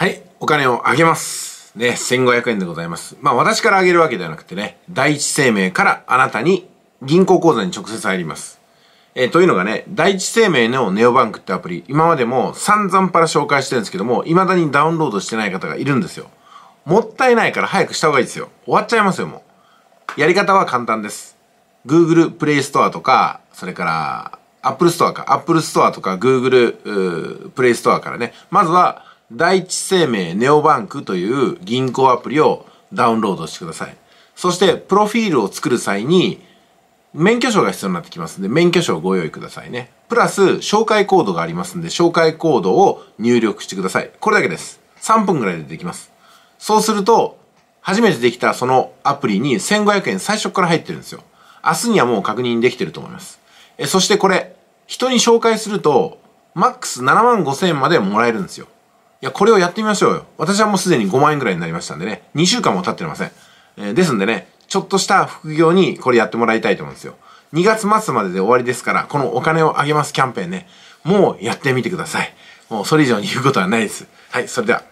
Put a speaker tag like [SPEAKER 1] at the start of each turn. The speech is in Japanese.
[SPEAKER 1] はい、お金をあげます。ね、1500円でございます。まあ私からあげるわけではなくてね、第一生命からあなたに銀行口座に直接入ります。えー、というのがね、第一生命のネオバンクってアプリ、今までも散々パラ紹介してるんですけども、未だにダウンロードしてない方がいるんですよ。もったいないから早くした方がいいですよ。終わっちゃいますよ、もう。やり方は簡単です。Google Play Store とか、それから、Apple Store か、Apple Store とか Google Play Store からね、まずは、第一生命ネオバンクという銀行アプリをダウンロードしてください。そして、プロフィールを作る際に、免許証が必要になってきますので、免許証をご用意くださいね。プラス、紹介コードがありますので、紹介コードを入力してください。これだけです。3分ぐらいでできます。そうすると、初めてできたそのアプリに1500円最初から入ってるんですよ。明日にはもう確認できてると思います。えそしてこれ、人に紹介すると、マックス7万5000円までもらえるんですよ。いや、これをやってみましょうよ。私はもうすでに5万円ぐらいになりましたんでね、2週間も経ってません。えー、ですんでね、ちょっとした副業にこれやってもらいたいと思うんですよ。2月末までで終わりですから、このお金をあげますキャンペーンね、もうやってみてください。もうそれ以上に言うことはないです。はい、それでは。